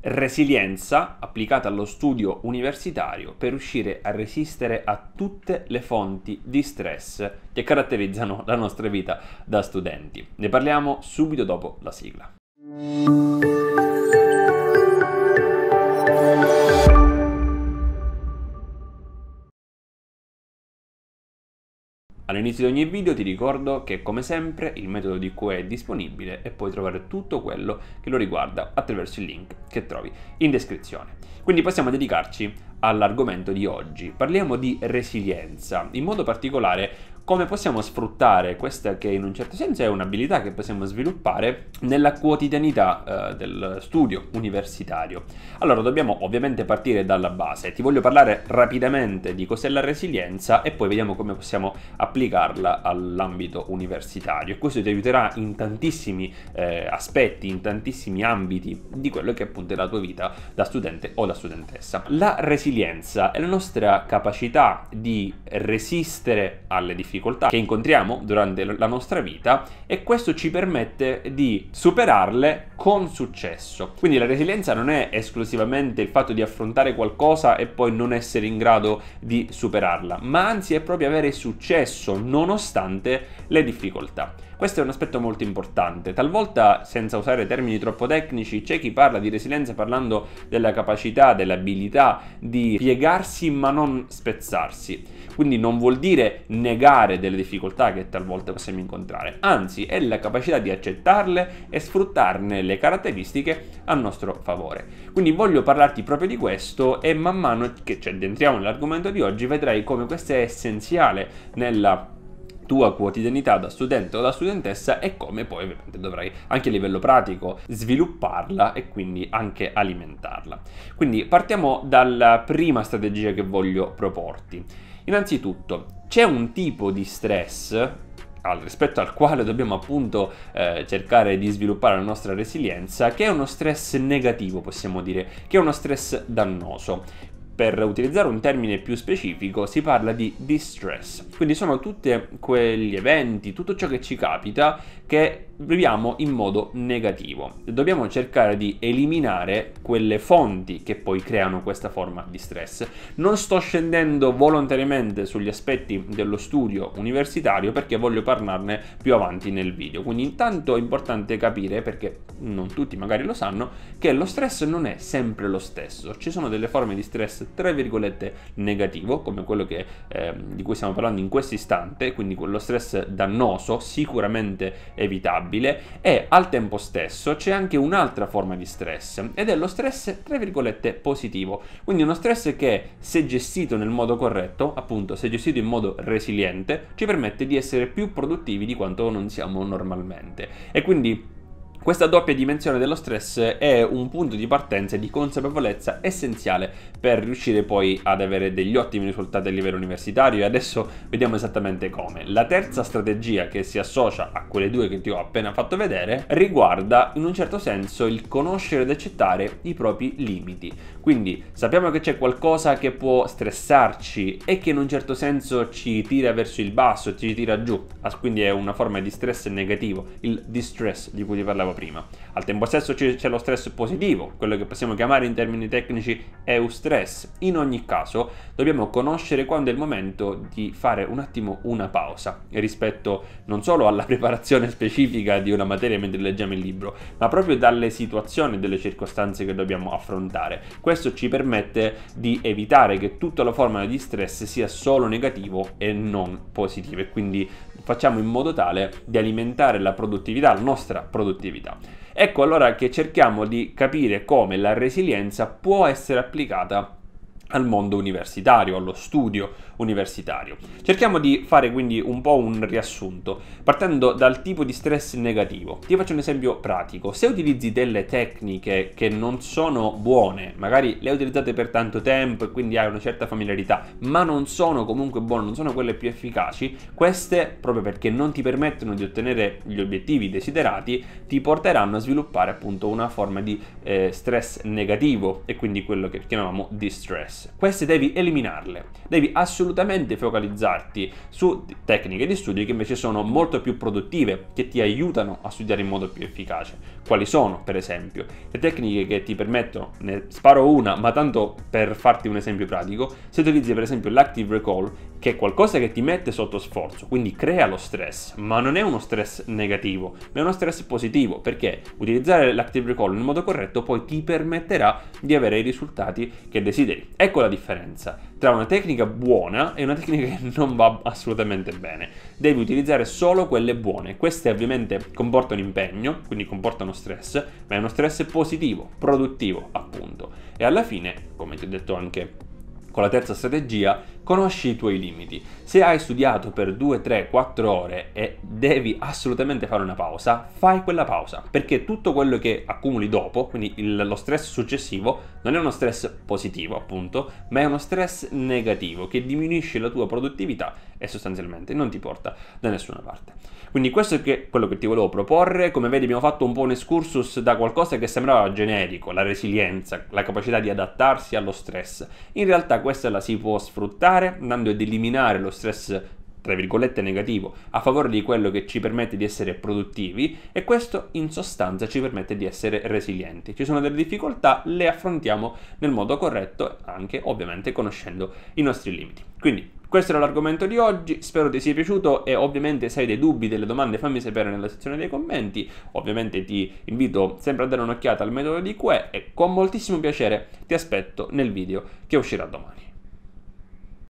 Resilienza applicata allo studio universitario per riuscire a resistere a tutte le fonti di stress che caratterizzano la nostra vita da studenti. Ne parliamo subito dopo la sigla. All'inizio di ogni video ti ricordo che come sempre il metodo di QE è disponibile e puoi trovare tutto quello che lo riguarda attraverso il link che trovi in descrizione. Quindi possiamo dedicarci all'argomento di oggi. Parliamo di resilienza, in modo particolare come possiamo sfruttare questa che in un certo senso è un'abilità che possiamo sviluppare nella quotidianità eh, del studio universitario. Allora dobbiamo ovviamente partire dalla base, ti voglio parlare rapidamente di cos'è la resilienza e poi vediamo come possiamo applicarla all'ambito universitario e questo ti aiuterà in tantissimi eh, aspetti, in tantissimi ambiti di quello che appunto è la tua vita da studente o da studentessa. La resilienza è la nostra capacità di resistere alle difficoltà difficoltà che incontriamo durante la nostra vita e questo ci permette di superarle con successo. Quindi la resilienza non è esclusivamente il fatto di affrontare qualcosa e poi non essere in grado di superarla, ma anzi è proprio avere successo nonostante le difficoltà. Questo è un aspetto molto importante. Talvolta, senza usare termini troppo tecnici, c'è chi parla di resilienza parlando della capacità, dell'abilità di piegarsi ma non spezzarsi. Quindi non vuol dire negare delle difficoltà che talvolta possiamo incontrare, anzi è la capacità di accettarle e sfruttarne le caratteristiche a nostro favore. Quindi voglio parlarti proprio di questo e man mano che ci addentriamo nell'argomento di oggi vedrai come questo è essenziale nella tua quotidianità da studente o da studentessa e come poi ovviamente dovrai anche a livello pratico svilupparla e quindi anche alimentarla. Quindi partiamo dalla prima strategia che voglio proporti. Innanzitutto c'è un tipo di stress rispetto al quale dobbiamo appunto eh, cercare di sviluppare la nostra resilienza, che è uno stress negativo, possiamo dire, che è uno stress dannoso per utilizzare un termine più specifico, si parla di distress. Quindi sono tutti quegli eventi, tutto ciò che ci capita che viviamo in modo negativo. Dobbiamo cercare di eliminare quelle fonti che poi creano questa forma di stress. Non sto scendendo volontariamente sugli aspetti dello studio universitario perché voglio parlarne più avanti nel video. Quindi intanto è importante capire, perché non tutti magari lo sanno, che lo stress non è sempre lo stesso. Ci sono delle forme di stress, tra virgolette, negativo, come quello che, eh, di cui stiamo parlando in questo istante, quindi quello stress dannoso, sicuramente evitabile variabile e al tempo stesso c'è anche un'altra forma di stress ed è lo stress tra virgolette positivo, quindi uno stress che se gestito nel modo corretto, appunto se gestito in modo resiliente, ci permette di essere più produttivi di quanto non siamo normalmente e quindi questa doppia dimensione dello stress è un punto di partenza e di consapevolezza essenziale per riuscire poi ad avere degli ottimi risultati a livello universitario e adesso vediamo esattamente come. La terza strategia che si associa a quelle due che ti ho appena fatto vedere riguarda in un certo senso il conoscere ed accettare i propri limiti. Quindi sappiamo che c'è qualcosa che può stressarci e che in un certo senso ci tira verso il basso, ci tira giù, ah, quindi è una forma di stress negativo, il distress di cui ti parlavo citavo prima. Al tempo stesso c'è lo stress positivo, quello che possiamo chiamare in termini tecnici eustress. In ogni caso dobbiamo conoscere quando è il momento di fare un attimo una pausa rispetto non solo alla preparazione specifica di una materia mentre leggiamo il libro, ma proprio dalle situazioni e delle circostanze che dobbiamo affrontare. Questo ci permette di evitare che tutta la forma di stress sia solo negativo e non positivo e quindi facciamo in modo tale di alimentare la produttività, la nostra produttività. Ecco allora che cerchiamo di capire come la resilienza può essere applicata al mondo universitario, allo studio universitario. Cerchiamo di fare quindi un po' un riassunto, partendo dal tipo di stress negativo. Ti faccio un esempio pratico. Se utilizzi delle tecniche che non sono buone, magari le hai utilizzate per tanto tempo e quindi hai una certa familiarità, ma non sono comunque buone, non sono quelle più efficaci, queste, proprio perché non ti permettono di ottenere gli obiettivi desiderati, ti porteranno a sviluppare appunto una forma di eh, stress negativo e quindi quello che chiamiamo distress class. Queste devi eliminarle, devi assolutamente focalizzarti su tecniche di studio che invece sono molto più produttive, che ti aiutano a studiare in modo più efficace. Quali sono, per esempio? Le tecniche che ti permettono, ne sparo una, ma tanto per farti un esempio pratico, se utilizzi per esempio l'active recall che è qualcosa che ti mette sotto sforzo, quindi crea lo stress, ma non è uno stress negativo, ma è uno stress positivo, perché utilizzare l'active recall in modo corretto poi ti permetterà di avere i risultati che desideri. Ecco la differenza tra una tecnica buona e una tecnica che non va assolutamente bene. Devi utilizzare solo quelle buone. Queste ovviamente comportano impegno, quindi comportano stress, ma è uno stress positivo, produttivo, appunto. E alla fine, come ti ho detto anche con la terza strategia, conosci i tuoi limiti. Se hai studiato per 2, 3, 4 ore e devi assolutamente fare una pausa, fai quella pausa, perché tutto quello che accumuli dopo, quindi il, lo stress successivo, non è uno stress positivo appunto, ma è uno stress negativo che diminuisce la tua produttività e sostanzialmente non ti porta da nessuna parte. Quindi questo è quello che ti volevo proporre, come vedi abbiamo fatto un po' un excursus da qualcosa che sembrava generico, la resilienza, la capacità di adattarsi allo stress. In realtà questa la si può sfruttare andando ad eliminare lo stress tra virgolette negativo a favore di quello che ci permette di essere produttivi e questo in sostanza ci permette di essere resilienti. Ci sono delle difficoltà, le affrontiamo nel modo corretto, anche ovviamente conoscendo i nostri limiti. Quindi questo era l'argomento di oggi, spero ti sia piaciuto e ovviamente se hai dei dubbi, delle domande fammi sapere nella sezione dei commenti, ovviamente ti invito sempre a dare un'occhiata al metodo di QE e con moltissimo piacere ti aspetto nel video che uscirà domani.